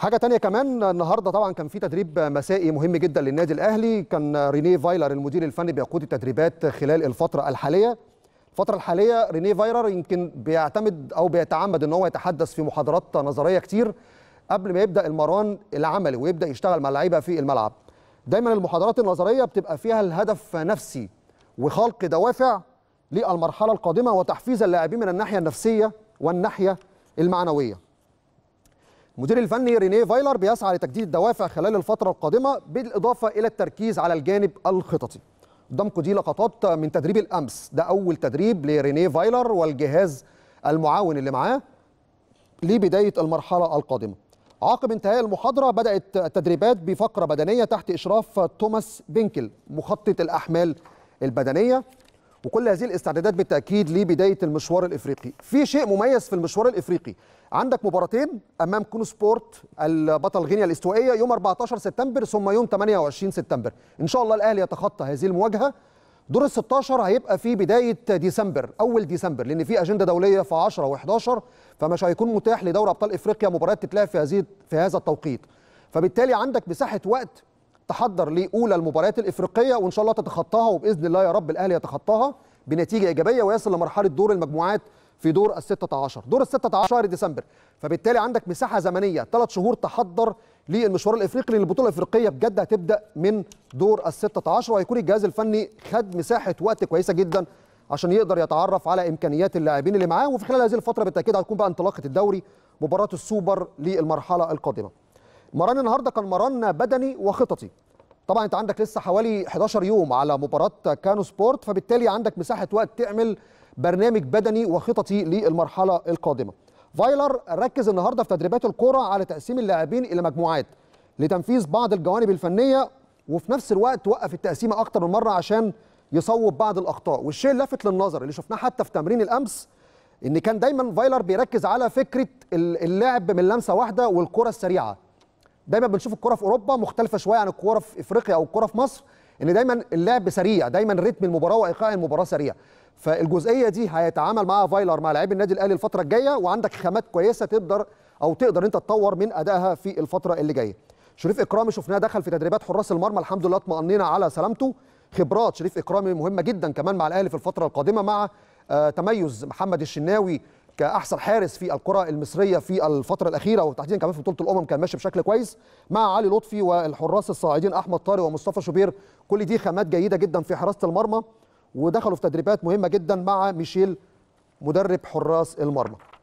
حاجه تانية كمان النهارده طبعا كان في تدريب مسائي مهم جدا للنادي الاهلي كان رينيه فايلر المدير الفني بيقود التدريبات خلال الفتره الحاليه الفتره الحاليه رينيه فايلر يمكن بيعتمد او بيتعمد ان هو يتحدث في محاضرات نظريه كتير قبل ما يبدا المران العملي ويبدا يشتغل مع اللعيبه في الملعب دايما المحاضرات النظريه بتبقى فيها الهدف نفسي وخلق دوافع للمرحله القادمه وتحفيز اللاعبين من الناحيه النفسيه والناحيه المعنويه المدير الفني رينيه فايلر بيسعى لتجديد الدوافع خلال الفترة القادمة بالإضافة إلى التركيز على الجانب الخططي قدامكم دي لقطات من تدريب الأمس ده أول تدريب لرينيه فايلر والجهاز المعاون اللي معاه لبداية المرحلة القادمة عقب انتهاء المحاضرة بدأت التدريبات بفقرة بدنية تحت إشراف توماس بينكل مخطط الأحمال البدنية وكل هذه الاستعدادات بالتاكيد لبدايه المشوار الافريقي في شيء مميز في المشوار الافريقي عندك مباراتين امام كونو سبورت البطل غينيا الاستوائيه يوم 14 سبتمبر ثم يوم 28 سبتمبر ان شاء الله الاهلي يتخطى هذه المواجهه دور ال 16 هيبقى في بدايه ديسمبر اول ديسمبر لان في اجنده دوليه في 10 و11 فمش هيكون متاح لدوري ابطال افريقيا مباريات تتلعب في هذه في هذا التوقيت فبالتالي عندك مساحه وقت تحضر لاولى المباريات الافريقيه وان شاء الله تتخطاها وباذن الله يا رب الاهلي يتخطاها بنتيجه ايجابيه ويصل لمرحله دور المجموعات في دور ال 16 دور ال 16 شهر ديسمبر فبالتالي عندك مساحه زمنيه ثلاث شهور تحضر للمشوار الافريقي لان البطوله الافريقيه بجد هتبدا من دور ال 16 وهيكون الجهاز الفني خد مساحه وقت كويسه جدا عشان يقدر يتعرف على امكانيات اللاعبين اللي معاه وفي خلال هذه الفتره بالتاكيد هتكون بقى انطلاقه الدوري مباراه السوبر للمرحله القادمه مران النهارده كان مران بدني وخططي طبعا انت عندك لسه حوالي 11 يوم على مباراه كانو سبورت فبالتالي عندك مساحه وقت تعمل برنامج بدني وخططي للمرحله القادمه فايلر ركز النهارده في تدريبات الكره على تقسيم اللاعبين الى مجموعات لتنفيذ بعض الجوانب الفنيه وفي نفس الوقت وقف التقسيم اكتر من مره عشان يصوب بعض الاخطاء والشيء اللافت للنظر اللي شفناه حتى في تمرين الامس ان كان دايما فايلر بيركز على فكره اللعب من لمسه واحده والكره السريعه دايما بنشوف الكره في اوروبا مختلفه شويه عن الكره في افريقيا او الكره في مصر ان دايما اللعب سريع دايما رتم المباراه وايقاع المباراه سريع فالجزئيه دي هيتعامل معاها فايلر مع لاعبي النادي الاهلي الفتره الجايه وعندك خامات كويسه تقدر او تقدر انت تطور من ادائها في الفتره اللي جايه شريف اكرامي شفناه دخل في تدريبات حراس المرمى الحمد لله اطمئنينا على سلامته خبرات شريف اكرامي مهمه جدا كمان مع الاهلي في الفتره القادمه مع آه، تميز محمد الشناوي كاحسن حارس في الكره المصريه في الفتره الاخيره وتحديدا كمان في بطوله الامم كان ماشي بشكل كويس مع علي لطفي والحراس الصاعدين احمد طارق ومصطفى شوبير كل دي خامات جيده جدا في حراسه المرمى ودخلوا في تدريبات مهمه جدا مع ميشيل مدرب حراس المرمى